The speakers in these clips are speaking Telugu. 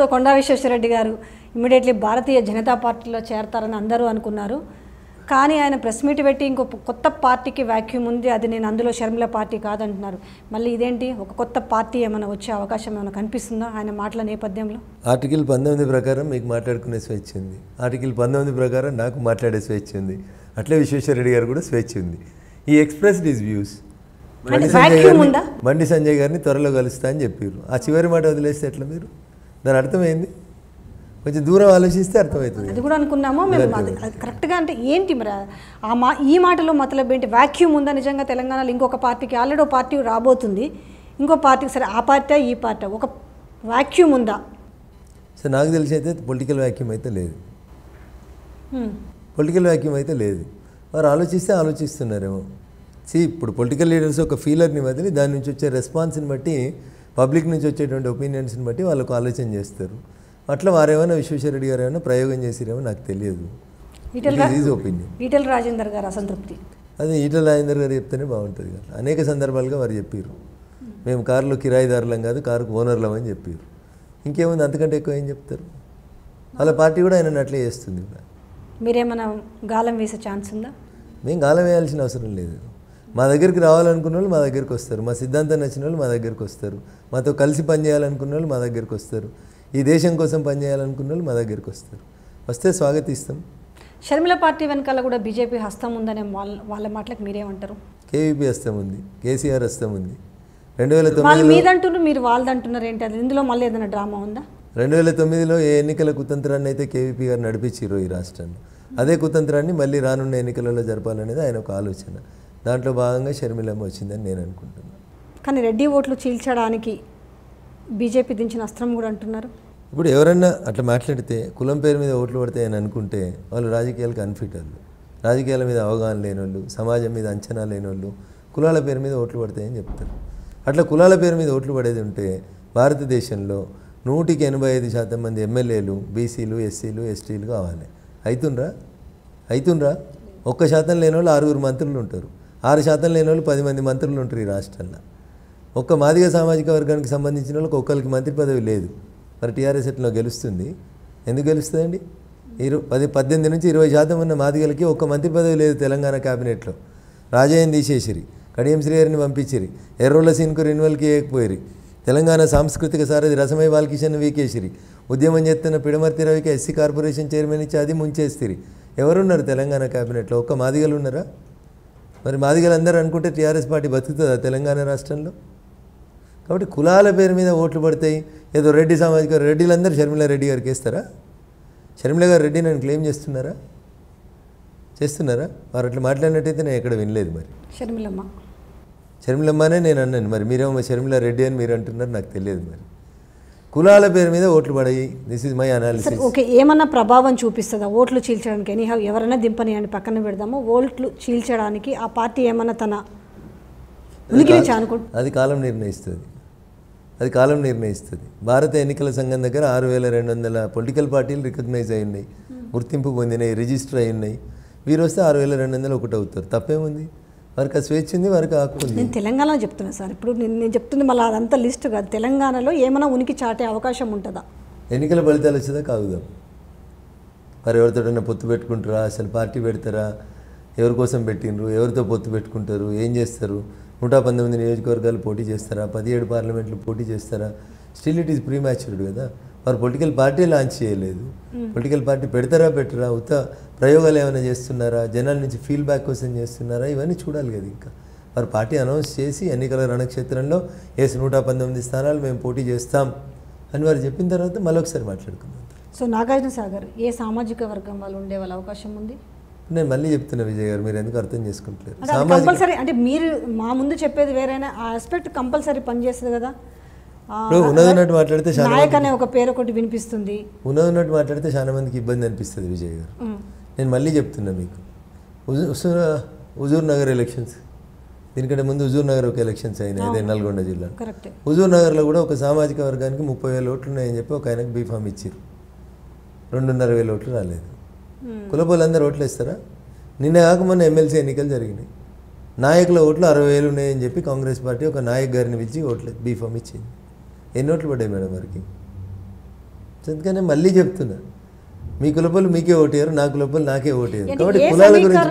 సో కొండా విశ్వేశ్వరరెడ్డి గారు ఇమీడియట్లీ భారతీయ జనతా పార్టీలో చేరతారని అందరూ అనుకున్నారు కానీ ఆయన ప్రెస్ మీట్ పెట్టి ఇంకో కొత్త పార్టీకి వ్యాక్యూమ్ ఉంది అది నేను అందులో షర్మిల పార్టీ కాదంటున్నారు మళ్ళీ ఇదేంటి ఒక కొత్త పార్టీ ఏమైనా వచ్చే అవకాశం ఏమైనా కనిపిస్తుందా ఆయన మాటల నేపథ్యంలో ఆర్టికల్ పంతొమ్మిది ప్రకారం మీకు మాట్లాడుకునే స్వేచ్ఛ ఉంది ఆర్టికల్ పంతొమ్మిది ప్రకారం నాకు మాట్లాడే స్వేచ్ఛ ఉంది అట్లే విశ్వేశ్వరరెడ్డి గారు కూడా స్వేచ్ఛ ఉంది ఈ ఎక్స్ప్రెస్ డిస్ వ్యూస్ బండి సంజయ్ గారిని త్వరలో కలుస్తా అని చెప్పారు ఆ చివరి మాట వదిలేస్తే ఎట్లా మీరు దాని అర్థమైంది కొంచెం దూరం ఆలోచిస్తే అర్థమవుతుంది అది కూడా అనుకున్నామో మేము కరెక్ట్గా అంటే ఏంటి మరి ఆ మా ఈ మాటలో మతలబ్ ఏంటి వాక్యూమ్ ఉందా నిజంగా తెలంగాణలో ఇంకొక పార్టీకి ఆల్రెడీ ఒక పార్టీ రాబోతుంది ఇంకో పార్టీకి సరే ఆ పార్టీ ఈ పార్టీ ఒక వాక్యూమ్ ఉందా సరే నాకు తెలిసి అయితే పొలిటికల్ వ్యాక్యూమ్ అయితే లేదు పొలిటికల్ వ్యాక్యూమ్ అయితే లేదు వారు ఆలోచిస్తే ఆలోచిస్తున్నారేమో సి ఇప్పుడు పొలిటికల్ లీడర్స్ ఒక ఫీలర్ని వదిలి దాని నుంచి వచ్చే రెస్పాన్స్ని బట్టి పబ్లిక్ నుంచి వచ్చేటువంటి ఒపీనియన్స్ని బట్టి వాళ్ళకు ఆలోచన చేస్తారు అట్లా వారేమైనా విశ్వేశ్వరరెడ్డి గారు ఏమైనా ప్రయోగం చేసిరేమో నాకు తెలియదు ఒపీనియన్ ఈటల రాజేందర్ గారు అసంతృప్తి అదే ఈటల రాజేందర్ గారు చెప్తేనే బాగుంటుంది కదా అనేక సందర్భాలుగా వారు చెప్పారు మేము కారులు కిరాయిదారులం కాదు కారుకు ఓనర్లం అని చెప్పారు ఇంకేముంది అంతకంటే ఎక్కువ ఏం చెప్తారు వాళ్ళ పార్టీ కూడా ఆయన అట్లే చేస్తుంది మీరేమైనా గాలం వేసే ఛాన్స్ ఉందా మేము గాలం వేయాల్సిన అవసరం లేదు మా దగ్గరికి రావాలనుకున్న వాళ్ళు మా దగ్గరికి వస్తారు మా సిద్ధాంతం నచ్చిన వాళ్ళు మా దగ్గరికి వస్తారు మాతో కలిసి పనిచేయాలనుకున్న వాళ్ళు మా దగ్గరికి వస్తారు ఈ దేశం కోసం పనిచేయాలనుకున్న వాళ్ళు మా దగ్గరికి వస్తారు వస్తే స్వాగతిస్తాం షర్మిల పార్టీ వెనకాల కూడా బీజేపీ హస్తం ఉందనే వాళ్ళ వాళ్ళ మాటలకు మీరేమంటారు కేవీపీ హస్తం ఉంది కేసీఆర్ హస్తం ఉంది రెండు వేల తొమ్మిది మీదంటున్నారు మీరు వాళ్ళదంటున్నారు ఏంటి అది ఇందులో మళ్ళీ ఏదైనా డ్రామా ఉందా రెండు వేల తొమ్మిదిలో ఏ ఎన్నికల కుతంత్రాన్ని అయితే కేవీపీ గారు నడిపించారు ఈ రాష్ట్రాన్ని అదే కుతంత్రాన్ని మళ్ళీ రానున్న ఎన్నికలలో జరపాలనేది ఆయన ఒక ఆలోచన దాంట్లో భాగంగా షర్మిలమ్మ వచ్చిందని నేను అనుకుంటున్నాను కానీ రెడ్డి ఓట్లు చీల్చడానికి బీజేపీ దించిన అస్త్రం కూడా అంటున్నారు ఇప్పుడు ఎవరన్నా అట్లా మాట్లాడితే కులం పేరు మీద ఓట్లు పడతాయని అనుకుంటే వాళ్ళు రాజకీయాలకు అన్ఫిట్ వాళ్ళు రాజకీయాల మీద అవగాహన లేని వాళ్ళు సమాజం మీద అంచనా లేని వాళ్ళు కులాల పేరు మీద ఓట్లు పడతాయని చెప్తారు అట్లా కులాల పేరు మీద ఓట్లు పడేది ఉంటే భారతదేశంలో నూటికి ఎనభై ఐదు శాతం మంది ఎమ్మెల్యేలు బీసీలు ఎస్సీలు ఎస్టీలు కావాలి అవుతుండ్రా అవుతుండ్రా ఒక్క శాతం లేని వాళ్ళు ఆరుగురు మంత్రులు ఉంటారు ఆరు శాతం లేని వాళ్ళు పది మంది మంత్రులు ఉంటారు ఈ రాష్ట్రంలో ఒక్క మాదిగ సామాజిక వర్గానికి సంబంధించిన వాళ్ళకి ఒక్కరికి మంత్రి పదవి లేదు మరి టీఆర్ఎస్ ఎట్లో గెలుస్తుంది ఎందుకు గెలుస్తుందండి ఇరు పది పద్దెనిమిది నుంచి ఇరవై శాతం ఉన్న మాదిగలకి ఒక్క మంత్రి పదవి లేదు తెలంగాణ క్యాబినెట్లో రాజయ్యం తీసేసిరి కడియం శ్రీగారిని పంపించిరి ఎర్రోళ్ళ సీన్కు రెన్యువల్కి వేయకపోయి తెలంగాణ సాంస్కృతిక సారథి రసమయ బాలకిషన్ వీకేసిరి ఉద్యమం చేస్తున్న పిడమర్తి రవికి ఎస్సీ కార్పొరేషన్ చైర్మన్ ఇచ్చి అది ముంచేస్తిరి ఎవరున్నారు తెలంగాణ క్యాబినెట్లో ఒక్క మాదిగలు ఉన్నారా మరి అందరు అనుకుంటే టీఆర్ఎస్ పార్టీ బతుకుతుందా తెలంగాణ రాష్ట్రంలో కాబట్టి కులాల పేరు మీద ఓట్లు పడతాయి ఏదో రెడ్డి సామాజిక రెడ్డిలందరూ షర్మిల రెడ్డి గారికి వేస్తారా షర్మిల గారు రెడ్డి నన్ను క్లెయిమ్ చేస్తున్నారా చేస్తున్నారా వారు అట్లా మాట్లాడినట్టయితే నేను ఎక్కడ వినలేదు మరి షర్మిలమ్మ షర్మిలమ్మనే నేను అన్నాను మరి మీరేమో షర్మిల రెడ్డి అని మీరు అంటున్నారు నాకు తెలియదు మరి కులాల పేరు మీద ఓట్లు పడాయి this is my analysis okay ఏమన్నా ప్రభావం చూపిస్తుందా ఓట్లు చీల్చడానికి ఎనీ హౌ ఎవరైనా దింపని అని పక్కన పెడదాము ఓట్లు చీల్చడానికి ఆ పార్టీ ఏమన్నా తన అది కాలం నిర్ణయిస్తుంది అది కాలం నిర్ణయిస్తుంది భారత ఎన్నికల సంఘం దగ్గర ఆరు వేల రెండు వందల పొలిటికల్ పార్టీలు రికగ్నైజ్ అయి ఉన్నాయి గుర్తింపు పొందినాయి రిజిస్టర్ అయి ఉన్నాయి వీరు వస్తే ఆరు వేల రెండు వందలు ఒకటి అవుతారు తప్పేముంది వారికి ఆ స్వేచ్ఛ ఉంది వారికి ఉంది నేను తెలంగాణలో చెప్తున్నా సార్ ఇప్పుడు నేను చెప్తుంది మళ్ళీ అదంతా లిస్ట్ కాదు తెలంగాణలో ఏమైనా ఉనికి చాటే అవకాశం ఉంటుందా ఎన్నికల ఫలితాలు వచ్చేదా కాగుదాం వారు ఎవరితోటైనా పొత్తు పెట్టుకుంటారా అసలు పార్టీ పెడతారా ఎవరి కోసం పెట్టినరు ఎవరితో పొత్తు పెట్టుకుంటారు ఏం చేస్తారు నూట పంతొమ్మిది నియోజకవర్గాలు పోటీ చేస్తారా పదిహేడు పార్లమెంట్లు పోటీ చేస్తారా still it is prematured కదా వారు పొలిటికల్ పార్టీ లాంచ్ చేయలేదు పొలిటికల్ పార్టీ పెడతారా పెట్టరా ఉత్త ప్రయోగాలు ఏమైనా చేస్తున్నారా జనాల నుంచి బ్యాక్ కోసం చేస్తున్నారా ఇవన్నీ చూడాలి కదా ఇంకా వారు పార్టీ అనౌన్స్ చేసి ఎన్నికల రణక్షేత్రంలో ఎస్ నూట పంతొమ్మిది స్థానాలు మేము పోటీ చేస్తాం అని వారు చెప్పిన తర్వాత మళ్ళొకసారి మాట్లాడుకుందాం సో నాగార్జున సాగర్ ఏ సామాజిక వర్గం వాళ్ళు ఉండే వాళ్ళ అవకాశం ఉంది నేను మళ్ళీ చెప్తున్నా విజయ్ గారు మీరు ఎందుకు అర్థం చేసుకుంటున్నారు కంపల్సరీ అంటే మీరు మా ముందు చెప్పేది వేరైనా ఆ ఆస్పెక్ట్ కంపల్సరీ పనిచేస్తుంది కదా ఉన్నది మాట్లాడితే నాయక్ అనే ఒక పేరు ఒకటి వినిపిస్తుంది మాట్లాడితే చాలా మందికి ఇబ్బంది అనిపిస్తుంది విజయ్ గారు నేను మళ్ళీ చెప్తున్నా మీకు హుజూర్ నగర్ ఎలక్షన్స్ దీనికంటే ముందు హుజూర్ నగర్ ఒక ఎలక్షన్స్ అయినాయి అదే నల్గొండ జిల్లా హుజూర్ నగర్లో కూడా ఒక సామాజిక వర్గానికి ముప్పై వేల ఓట్లు ఉన్నాయని చెప్పి ఒక ఆయనకు బీఫామ్ ఇచ్చారు రెండున్నర వేల ఓట్లు రాలేదు కులపోలందరూ ఓట్లు ఇస్తారా నిన్న కాక మొన్న ఎమ్మెల్సీ ఎన్నికలు జరిగినాయి నాయకుల ఓట్లు అరవై వేలు ఉన్నాయని చెప్పి కాంగ్రెస్ పార్టీ ఒక నాయక్ గారిని పిలిచి ఓట్లు బీఫామ్ ఇచ్చింది ఎన్ని నోట్లు పడ్డాయి మేడం వారికి అందుకనే మళ్ళీ చెప్తున్నా మీ కులపలు మీకే ఓటేరు నా కులపలు నాకే ఓటేరు కాబట్టి కులాల గురించి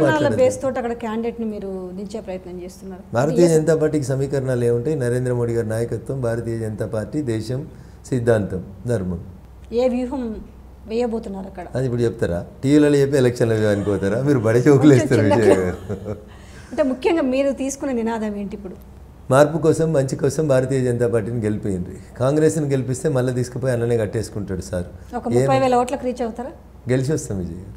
భారతీయ జనతా పార్టీకి సమీకరణాలు ఏముంటాయి నరేంద్ర మోడీ గారి నాయకత్వం భారతీయ జనతా పార్టీ దేశం సిద్ధాంతం ధర్మం ఏ వ్యూహం వేయబోతున్నారు అక్కడ అది ఇప్పుడు చెప్తారా టీవీలలో చెప్పి ఎలక్షన్లు వ్యూహానికి పోతారా మీరు బడి చౌకులు వేస్తారు అంటే ముఖ్యంగా మీరు తీసుకున్న నినాదం ఏంటి ఇప్పుడు మార్పు కోసం మంచి కోసం భారతీయ జనతా పార్టీని గెలిపింది కాంగ్రెస్ని గెలిపిస్తే మళ్ళీ తీసుకుపోయి అన్ననే కట్టేసుకుంటాడు సార్ గెలిచి వస్తాం విజయ్ గారు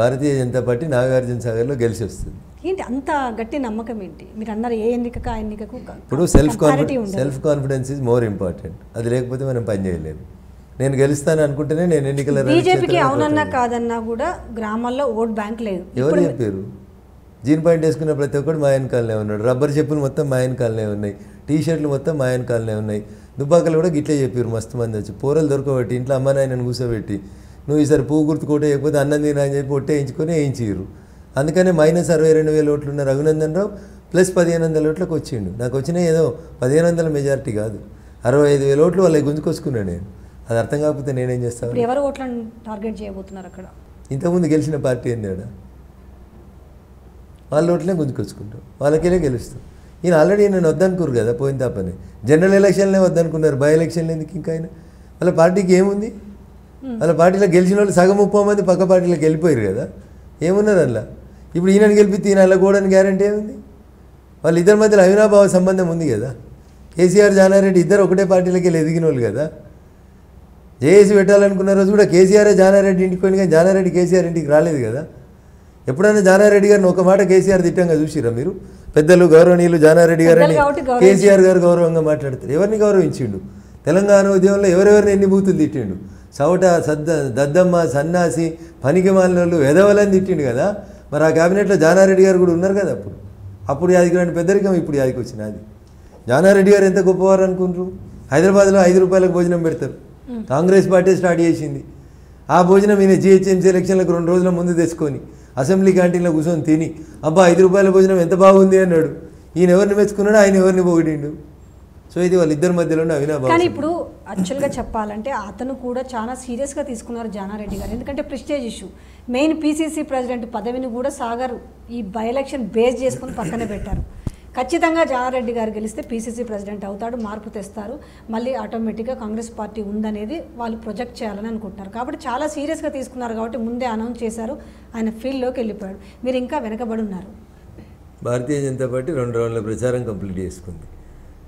భారతీయ జనతా పార్టీ నాగార్జున సాగర్లో గెలిచి వస్తుంది ఏంటి అంత గట్టి నమ్మకం ఏంటి మీరు అన్నారు ఏ ఎన్నికకు ఆ ఎన్నికకు ఇప్పుడు self confidence self confidence is more important అది లేకపోతే మనం పని నేను గెలుస్తాను అనుకుంటేనే నేను ఎన్నికల బీజేపీకి అవునన్నా కాదన్నా కూడా గ్రామాల్లో ఓట్ బ్యాంక్ లేదు ఎవరు చెప్పారు జీన్ పాయింట్ వేసుకున్న ప్రతి ఒక్కటి మా వెనకాలనే ఉన్నాడు రబ్బర్ చెప్పులు మొత్తం మా వెనకాలనే ఉన్నాయి టీ షర్ట్లు మొత్తం మా వెనకాలనే ఉన్నాయి దుబ్బాకలు కూడా గిట్లే చెప్పారు మస్తు మంది వచ్చి పోరలు దొరకబట్టి ఇంట్లో అమ్మ నాయనని కూర్చోబెట్టి నువ్వు ఈసారి పువ్వు గుర్తుకోటే చెప్పకపోతే అన్నం తిన అని చెప్పి ఒట్టే వేయించుకొని వేయించారు అందుకనే మైనస్ అరవై రెండు వేల ఓట్లు ఉన్న రఘునందన్ రావు ప్లస్ పదిహేను వందల ఓట్లకు వచ్చిండు నాకు వచ్చిన ఏదో పదిహేను వందల మెజారిటీ కాదు అరవై ఐదు వేల ఓట్లు వాళ్ళకి గుంజుకొచ్చుకున్నా నేను అది అర్థం కాకపోతే నేనేం చేస్తాను ఎవరు ఓట్లను టార్గెట్ చేయబోతున్నారు అక్కడ ఇంతకుముందు గెలిచిన పార్టీ ఏంది వాళ్ళ నోట్లే గుంజుకొచ్చుకుంటాం వాళ్ళకెళ్ళే గెలుస్తాం ఈయన ఆల్రెడీ నేను వద్దనుకోరు కదా పోయిన తప్పని జనరల్ ఎలక్షన్లే వద్దనుకున్నారు బై ఎలక్షన్లు ఎందుకు ఇంకా ఆయన వాళ్ళ పార్టీకి ఏముంది వాళ్ళ పార్టీలో గెలిచిన వాళ్ళు సగం ముప్పై మంది పక్క పార్టీలో వెళ్ళిపోయారు కదా ఏమున్నారు అందులో ఇప్పుడు ఈయనని గెలిపితే ఈయన అలా కూడా గ్యారంటీ ఏముంది ఇద్దరి మధ్యలో అవినాభావ సంబంధం ఉంది కదా కేసీఆర్ జానారెడ్డి ఇద్దరు ఒకటే పార్టీలోకి వెళ్ళి ఎదిగిన వాళ్ళు కదా జేఏసీ పెట్టాలనుకున్న రోజు కూడా కేసీఆర్ జానారెడ్డి ఇంటికి పోయిన కానీ జానారెడ్డి కేసీఆర్ ఇంటికి రాలేదు కదా ఎప్పుడైనా జానారెడ్డి గారిని ఒక మాట కేసీఆర్ తిట్టంగా చూసిరా మీరు పెద్దలు గౌరవనీయులు జానారెడ్డి గారని కేసీఆర్ గారు గౌరవంగా మాట్లాడతారు ఎవరిని గౌరవించిండు తెలంగాణ ఉద్యమంలో ఎవరెవరిని ఎన్ని బూతులు తిట్టిండు సవట సద్ద దద్దమ్మ సన్నాసి పనికి మాలినోళ్ళు వెదవలని తిట్టిండు కదా మరి ఆ క్యాబినెట్లో జానారెడ్డి గారు కూడా ఉన్నారు కదా అప్పుడు అప్పుడు యాదికి పెద్దరికం ఇప్పుడు యాదికి వచ్చిన అది జానారెడ్డి గారు ఎంత గొప్పవారు అనుకుంటారు హైదరాబాద్లో ఐదు రూపాయలకు భోజనం పెడతారు కాంగ్రెస్ పార్టీ స్టార్ట్ చేసింది ఆ భోజనం ఈయన జిహెచ్ఎంసీ ఎలక్షన్లకు రెండు రోజుల ముందు తెచ్చుకొని అసెంబ్లీ క్యాంటీన్లో కూర్చొని తిని అబ్బా ఐదు రూపాయల భోజనం ఎంత బాగుంది అన్నాడు ఈయన ఎవరిని మెచ్చుకున్నాడు ఆయన ఎవరిని పోగొట్టిండు సో ఇది వాళ్ళిద్దరి మధ్యలో కానీ ఇప్పుడు యాక్చువల్గా చెప్పాలంటే అతను కూడా చాలా సీరియస్గా తీసుకున్నారు జానారెడ్డి గారు ఎందుకంటే prestige issue main PCC president పదవిని కూడా సాగర్ ఈ బై ఎలక్షన్ బేస్ చేసుకుని పక్కన పెట్టారు ఖచ్చితంగా జానారెడ్డి గారు గెలిస్తే పీసీసీ ప్రెసిడెంట్ అవుతాడు మార్పు తెస్తారు మళ్ళీ ఆటోమేటిక్గా కాంగ్రెస్ పార్టీ ఉందనేది వాళ్ళు ప్రొజెక్ట్ చేయాలని అనుకుంటున్నారు కాబట్టి చాలా సీరియస్గా తీసుకున్నారు కాబట్టి ముందే అనౌన్స్ చేశారు ఆయన ఫీల్డ్లోకి వెళ్ళిపోయాడు మీరు ఇంకా వెనకబడి ఉన్నారు భారతీయ జనతా పార్టీ రెండు రౌండ్ల ప్రచారం కంప్లీట్ చేసుకుంది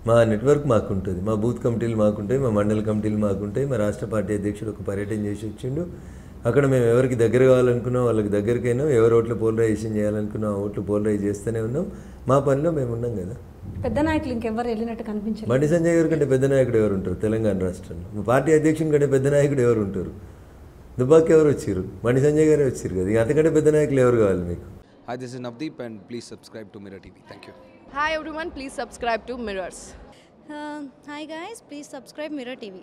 మా నెట్వర్క్ మాకుంటుంది మా బూత్ కమిటీలు మాకుంటాయి మా మండల కమిటీలు మాకుంటాయి మా రాష్ట్ర పార్టీ అధ్యక్షుడు ఒక పర్యటన చేసి వచ్చిండు అక్కడ మేము ఎవరికి దగ్గర కావాలనుకున్నాం వాళ్ళకి దగ్గరికైనా ఎవరు ఓట్లు పోలరైజేషన్ చేయాలనుకున్నాం ఓట్లు పోలరైజ్ చేస్తూనే ఉన్నాం మా పనిలో మేము ఉన్నాం కదా పెద్ద నాయకులు ఇంకెవరు వెళ్ళినట్టు కనిపించారు బండి సంజయ్ గారి కంటే పెద్ద నాయకుడు ఎవరు ఉంటారు తెలంగాణ రాష్ట్రంలో పార్టీ అధ్యక్షుని కంటే పెద్ద నాయకుడు ఎవరు ఉంటారు దుబాక్ ఎవరు వచ్చారు బండి సంజయ్ గారే వచ్చారు కదా అంతకంటే పెద్ద నాయకులు ఎవరు కావాలి మీకు hi this is Navdeep and please subscribe to Mirror TV thank you hi everyone please subscribe to Mirrors hi guys please subscribe Mirror TV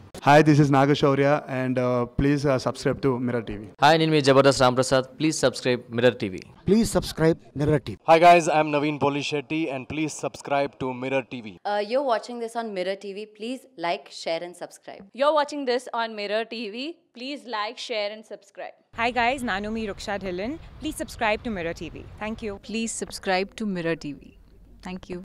Hi, this is Nagashaurya and uh, please uh, subscribe to Mirror TV. Hi, name is Jabardast Ramprasad. Please subscribe Mirror TV. Please subscribe Mirror TV. Hi guys, I'm Naveen Polishetty and please subscribe to Mirror TV. Uh, you're watching this on Mirror TV. Please like, share and subscribe. You're watching this on Mirror TV. Please like, share and subscribe. Hi guys, Nanumi Rukshad Hillen. Please subscribe to Mirror TV. Thank you. Please subscribe to Mirror TV. Thank you.